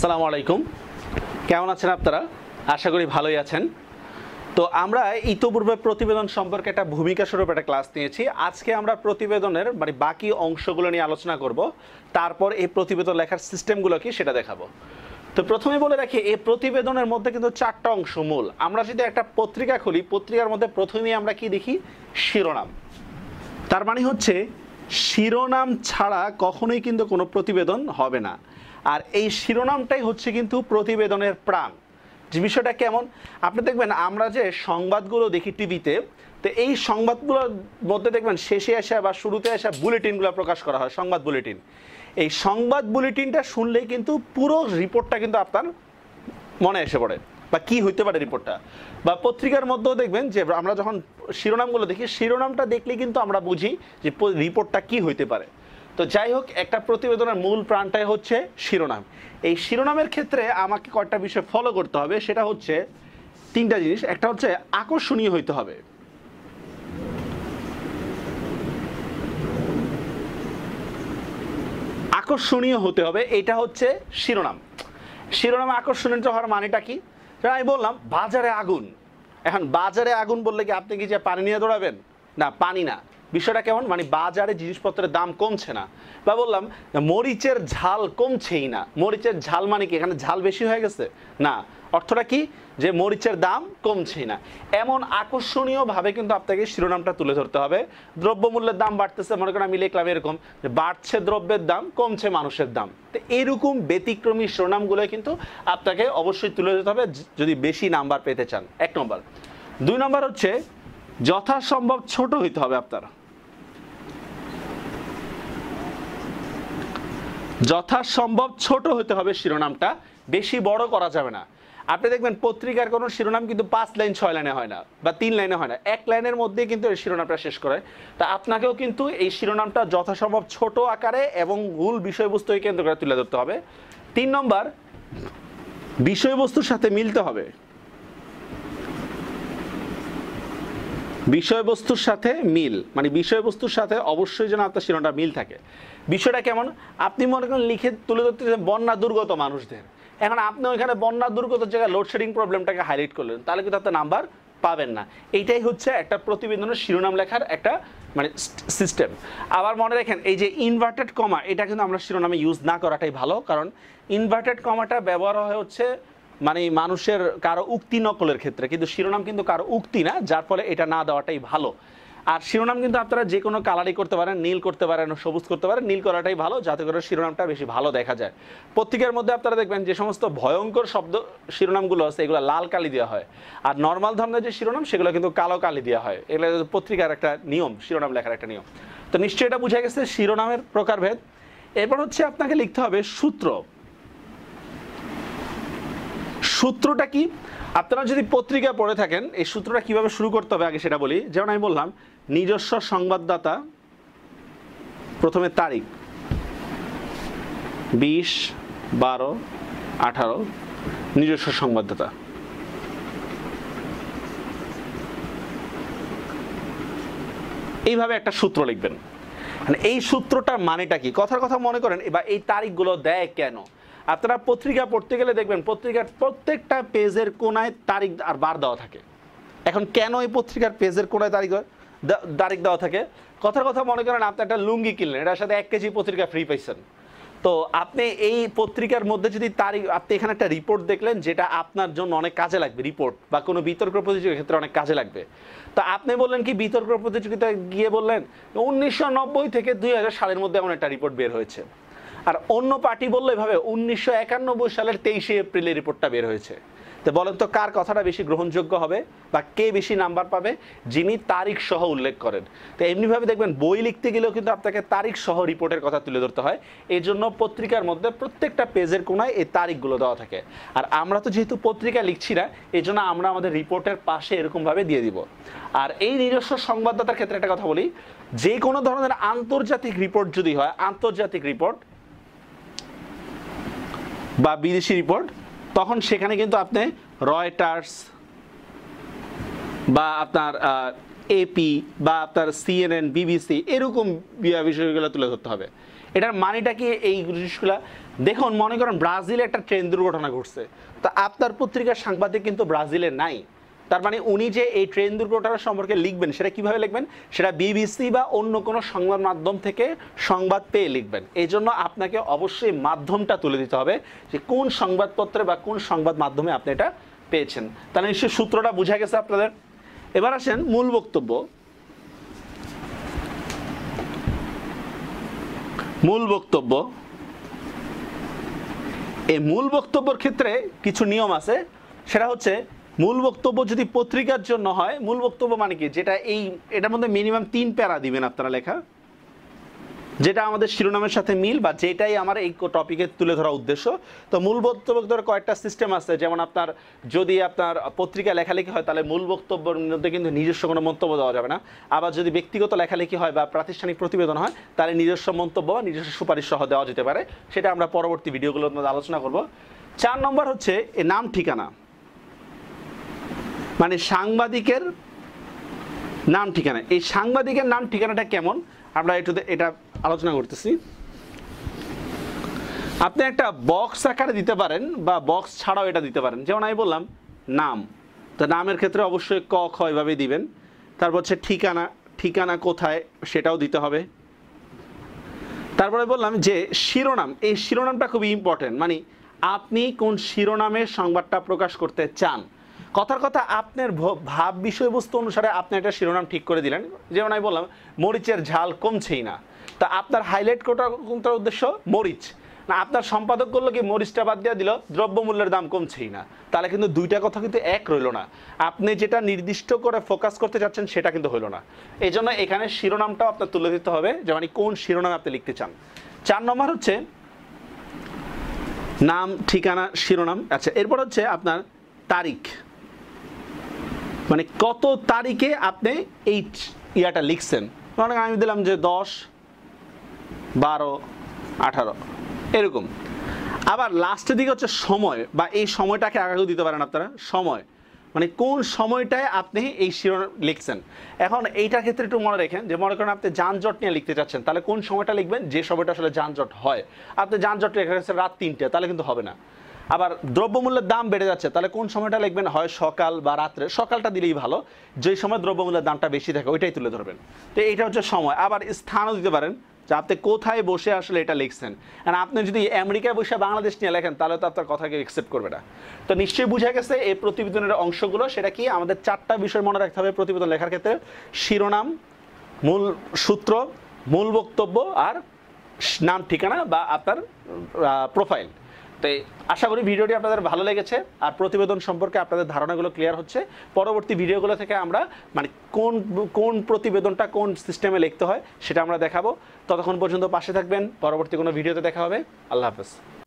আসসালামু আলাইকুম কেমন আছেন আপনারা আশা করি ভালোই আছেন তো আমরা ইতোপূর্বে প্রতিবেদন সম্পর্কে একটা ভূমিকা স্বরূপ একটা ক্লাস নিয়েছি আজকে আমরা প্রতিবেদনের মানে বাকি অংশগুলো নিয়ে আলোচনা করব তারপর এই প্রতিবেদন লেখার সিস্টেমগুলো কি সেটা দেখাবো তো প্রথমে বলে রাখি এই প্রতিবেদনের মধ্যে কিন্তু চারটা অংশ মূল আমরা যদি একটা পত্রিকা খুলি পত্রিকার মধ্যে প্রথমেই আমরা কি দেখি শিরোনাম তার মানে হচ্ছে শিরোনাম ছাড়া কখনোই কিন্তু কোনো প্রতিবেদন হবে না আর এই শিরোনামটাই হচ্ছে কিন্তু প্রতিবেদনের প্রাণ যে বিষয়টা কেমন আপনি দেখবেন আমরা যে সংবাদগুলো দেখি টিভিতে তো এই সংবাদগুলোর মধ্যে দেখবেন শেষে আসা বা শুরুতে আসা বুলেটিনগুলো প্রকাশ করা হয় সংবাদ বুলেটিন এই সংবাদ বুলেটিনটা শুনলেই কিন্তু পুরো রিপোর্টটা কিন্তু আপনার মনে এসে পড়ে বা কি হইতে পারে রিপোর্টটা বা পত্রিকার মধ্যেও দেখবেন যে আমরা যখন শিরোনামগুলো দেখি শিরোনামটা দেখলে কিন্তু আমরা বুঝি যে রিপোর্টটা কি হইতে পারে তো যাই হোক একটা প্রতিবেদনের মূল প্রাণটাই হচ্ছে শিরোনাম এই শিরোনামের ক্ষেত্রে আমাকে কয়েকটা বিষয় ফলো করতে হবে সেটা হচ্ছে তিনটা জিনিস একটা হচ্ছে আকর্ষণীয় হইতে হবে আকর্ষণীয় হতে হবে এটা হচ্ছে শিরোনাম শিরোনামে আকর্ষণীয় হওয়ার মানেটা কি হ্যাঁ, আমি বললাম বাজারে আগুন এখন বাজারে আগুন বললে কি আপনি কি যে পানি নিয়ে দৌড়াবেন না পানি না বিষয়টা কেমন মানে বাজারে জিনিসপত্রের দাম কমছে না বা বললাম মরিচের ঝাল কমছেই না মরিচের ঝাল মানে কি এখানে ঝাল বেশি হয়ে গেছে না অর্থটা কি যে মরিচের দাম কমছেই না এমন আকর্ষণীয়ভাবে কিন্তু আপনাকে শিরোনামটা তুলে ধরতে হবে দ্রব্যমূল্যের দাম বাড়তেছে মনে করেন আমি লিখলাম এরকম যে বাড়ছে দ্রব্যের দাম কমছে মানুষের দাম তো এরকম ব্যতিক্রমী শিরোনামগুলো কিন্তু আপনাকে অবশ্যই তুলে ধরতে হবে যদি বেশি নাম্বার পেতে চান এক নম্বর দুই নম্বর হচ্ছে যথাসম্ভব ছোট হইতে হবে আপনারা যথাসম্ভব ছোট হতে হবে শিরোনামটা বেশি বড় করা যাবে না আপনি দেখবেন পত্রিকার কোনো শিরোনাম কিন্তু পাঁচ লাইন ছয় লাইনে হয় না বা তিন লাইনে হয় না এক লাইনের মধ্যেই কিন্তু এই শিরোনামটা শেষ করে তা আপনাকেও কিন্তু এই শিরোনামটা যথাসম্ভব ছোট আকারে এবং ভুল বিষয়বস্তুকে কেন্দ্র করে তুলে ধরতে হবে তিন নম্বর বিষয়বস্তুর সাথে মিলতে হবে বিষয়বস্তুর সাথে মিল মানে বিষয়বস্তুর সাথে অবশ্যই যেন আপনার শিরোনামটা মিল থাকে বিষয়টা কেমন আপনি মনে করেন লিখে তুলে ধরতে বন্যা দুর্গত মানুষদের এখন আপনি ওইখানে বন্যা দুর্গত জায়গায় লোডশেডিং প্রবলেমটাকে হাইলাইট করলেন তাহলে কিন্তু আপনার নাম্বার পাবেন না এইটাই হচ্ছে একটা প্রতিবেদনের শিরোনাম লেখার একটা মানে সিস্টেম আবার মনে রাখেন এই যে ইনভার্টেড কমা এটা কিন্তু আমরা শিরোনামে ইউজ না করাটাই ভালো কারণ ইনভার্টেড কমাটা ব্যবহার হয় হচ্ছে মানে মানুষের কারো উক্তি নকলের ক্ষেত্রে কিন্তু শিরোনাম কিন্তু কারো উক্তি না যার ফলে এটা না দেওয়াটাই ভালো আর শিরোনাম কিন্তু আপনারা যে কোনো কালারই করতে পারেন নীল করতে পারেন সবুজ করতে পারেন নীল করাটাই ভালো যাতে করে শিরোনামটা বেশি ভালো দেখা যায় পত্রিকার মধ্যে আপনারা দেখবেন যে সমস্ত ভয়ঙ্কর শব্দ শিরোনামগুলো আছে এগুলো লাল কালি দেওয়া হয় আর নর্মাল ধরনের যে শিরোনাম সেগুলো কিন্তু কালো কালি দেওয়া হয় এগুলো পত্রিকার একটা নিয়ম শিরোনাম লেখার একটা নিয়ম তো নিশ্চয়ই এটা বুঝা গেছে শিরোনামের প্রকারভেদ এরপর হচ্ছে আপনাকে লিখতে হবে সূত্র সূত্রটা কি আপনারা যদি পত্রিকা পড়ে থাকেন এই সূত্রটা কিভাবে শুরু করতে হবে আগে সেটা বলি যেমন আমি বললাম নিজস্ব সংবাদদাতা প্রথমে তারিখ বিশ বারো আঠারো নিজস্ব সংবাদদাতা এইভাবে একটা সূত্র লিখবেন মানে এই সূত্রটার মানেটা কি কথার কথা মনে করেন এবার এই তারিখগুলো দেয় কেন আপনারা পত্রিকা পড়তে গেলে দেখবেন পত্রিকার প্রত্যেকটা পেজের কোনায় তারিখ আর বার দেওয়া থাকে এখন কেন এই পত্রিকার পেজের কোনায় তারিখ তারিখ দেওয়া থাকে কথার কথা মনে করেন আপনি একটা লুঙ্গি কিনলেন এটার সাথে এক কেজি পত্রিকা ফ্রি পাইছেন তো আপনি এই পত্রিকার মধ্যে যদি তারিখ আপনি এখানে একটা রিপোর্ট দেখলেন যেটা আপনার জন্য অনেক কাজে লাগবে রিপোর্ট বা কোনো বিতর্ক প্রতিযোগিতার ক্ষেত্রে অনেক কাজে লাগবে তো আপনি বললেন কি বিতর্ক প্রতিযোগিতায় গিয়ে বললেন উনিশশো থেকে দুই সালের মধ্যে এমন একটা রিপোর্ট বের হয়েছে আর অন্য পার্টি বললো এভাবে উনিশশো একানব্বই সালের তেইশে এপ্রিলের রিপোর্টটা বের হয়েছে তো বলেন তো কার কথাটা বেশি গ্রহণযোগ্য হবে বা কে বেশি নাম্বার পাবে যিনি তারিখ সহ উল্লেখ করেন তো এমনিভাবে দেখবেন বই লিখতে গেলেও কিন্তু আপনাকে তারিখ সহ রিপোর্টের কথা তুলে ধরতে হয় এই জন্য পত্রিকার মধ্যে প্রত্যেকটা পেজের কোনায় এই তারিখগুলো দেওয়া থাকে আর আমরা তো যেহেতু পত্রিকা লিখছি না এই জন্য আমরা আমাদের রিপোর্টের পাশে এরকমভাবে দিয়ে দিব আর এই নিজস্ব সংবাদদাতার ক্ষেত্রে একটা কথা বলি যে কোনো ধরনের আন্তর্জাতিক রিপোর্ট যদি হয় আন্তর্জাতিক রিপোর্ট বা বিদেশি রিপোর্ট তখন সেখানে কিন্তু আপনি রয়টার্স বা আপনার এপি বা আপনার সিএনএন বিবিসি এরকম বিষয়গুলো তুলে ধরতে হবে এটার মানেটা কি এই জিনিসগুলো দেখুন মনে করেন ব্রাজিলে একটা ট্রেন দুর্ঘটনা ঘটছে তা আপনার পত্রিকার সাংবাদিক কিন্তু ব্রাজিলে নাই তার মানে উনি যে এই ট্রেন দুর্ঘটনা সম্পর্কে লিখবেন সেটা কিভাবে লিখবেন সেটা বিবিসি বা অন্য কোনো সংবাদ মাধ্যম থেকে সংবাদ পেয়ে লিখবেন এই জন্য আপনাকে অবশ্যই মাধ্যমটা তুলে দিতে হবে যে কোন সংবাদপত্রে বা কোন সংবাদ মাধ্যমে আপনি এটা পেয়েছেন তাহলে নিশ্চয়ই সূত্রটা বোঝা গেছে আপনাদের এবার আসেন মূল বক্তব্য মূল বক্তব্য এই মূল বক্তব্যর ক্ষেত্রে কিছু নিয়ম আছে সেটা হচ্ছে মূল বক্তব্য যদি পত্রিকার জন্য হয় মূল বক্তব্য মানে কি যেটা এই এটার মধ্যে মিনিমাম তিন প্যারা দিবেন আপনারা লেখা যেটা আমাদের শিরোনামের সাথে মিল বা যেটাই আমার এই টপিকে তুলে ধরা উদ্দেশ্য তো মূল বক্তব্য বক্তব্যের কয়েকটা সিস্টেম আছে যেমন আপনার যদি আপনার পত্রিকা লেখালেখি হয় তাহলে মূল বক্তব্যের মধ্যে কিন্তু নিজস্ব কোনো মন্তব্য দেওয়া যাবে না আবার যদি ব্যক্তিগত লেখালেখি হয় বা প্রাতিষ্ঠানিক প্রতিবেদন হয় তাহলে নিজস্ব মন্তব্য বা নিজস্ব সুপারিশ সহ দেওয়া যেতে পারে সেটা আমরা পরবর্তী ভিডিওগুলোর মধ্যে আলোচনা করব চার নম্বর হচ্ছে এ নাম ঠিকানা মানে সাংবাদিকের নাম ঠিকানা এই সাংবাদিকের নাম ঠিকানাটা কেমন আমরা একটু এটা আলোচনা করতেছি আপনি একটা বক্স আকারে দিতে পারেন বা বক্স ছাড়াও এটা দিতে পারেন যেমন আমি বললাম নাম তো নামের ক্ষেত্রে অবশ্যই ক খ এভাবে দিবেন তারপর হচ্ছে ঠিকানা ঠিকানা কোথায় সেটাও দিতে হবে তারপরে বললাম যে শিরোনাম এই শিরোনামটা খুবই ইম্পর্টেন্ট মানে আপনি কোন শিরোনামের সংবাদটা প্রকাশ করতে চান কথার কথা আপনার ভাব বিষয়বস্তু অনুসারে আপনি একটা শিরোনাম ঠিক করে দিলেন যেমন আমি বললাম মরিচের ঝাল কমছেই না তা আপনার হাইলাইট কোনটার উদ্দেশ্য মরিচ না আপনার সম্পাদক করলো কি মরিচটা বাদ দিয়ে দিল দ্রব্যমূল্যের দাম কমছেই না তাহলে কিন্তু দুইটা কথা কিন্তু এক রইল না আপনি যেটা নির্দিষ্ট করে ফোকাস করতে চাচ্ছেন সেটা কিন্তু হইল না এই জন্য এখানে শিরোনামটাও আপনার তুলে দিতে হবে যে মানে কোন শিরোনাম আপনি লিখতে চান চার নম্বর হচ্ছে নাম ঠিকানা শিরোনাম আচ্ছা এরপর হচ্ছে আপনার তারিখ মানে কত তারিখে আপনি এই ইয়াটা লিখছেন মানে আমি দিলাম যে দশ বারো আঠারো এরকম আবার লাস্টের দিকে হচ্ছে সময় বা এই সময়টাকে আগাগেও দিতে পারেন আপনারা সময় মানে কোন সময়টায় আপনি এই শিরোনাম লিখছেন এখন এইটার ক্ষেত্রে একটু মনে রেখেন যে মনে করেন আপনি যানজট নিয়ে লিখতে চাচ্ছেন তাহলে কোন সময়টা লিখবেন যে সময়টা আসলে যানজট হয় আপনি যানজট লেখা রাত তিনটে তাহলে কিন্তু হবে না আবার দ্রব্যমূল্যের দাম বেড়ে যাচ্ছে তাহলে কোন সময়টা লিখবেন হয় সকাল বা রাত্রে সকালটা দিলেই ভালো যেই সময় দ্রব্যমূল্যের দামটা বেশি থাকে ওইটাই তুলে ধরবেন তো এইটা হচ্ছে সময় আবার স্থানও দিতে পারেন যে আপনি কোথায় বসে আসলে এটা লিখছেন আর আপনি যদি আমেরিকায় বসে বাংলাদেশ নিয়ে লেখেন তাহলে তো আপনার কথাকে অ্যাকসেপ্ট করবে না তো নিশ্চয়ই বুঝা গেছে এই প্রতিবেদনের অংশগুলো সেটা কি আমাদের চারটা বিষয় মনে রাখতে হবে প্রতিবেদন লেখার ক্ষেত্রে শিরোনাম মূল সূত্র মূল বক্তব্য আর নাম ঠিকানা বা আপনার প্রোফাইল তো আশা করি ভিডিওটি আপনাদের ভালো লেগেছে আর প্রতিবেদন সম্পর্কে আপনাদের ধারণাগুলো ক্লিয়ার হচ্ছে পরবর্তী ভিডিওগুলো থেকে আমরা মানে কোন কোন প্রতিবেদনটা কোন সিস্টেমে লিখতে হয় সেটা আমরা দেখাবো ততক্ষণ পর্যন্ত পাশে থাকবেন পরবর্তী কোনো ভিডিওতে দেখা হবে আল্লাহ হাফেজ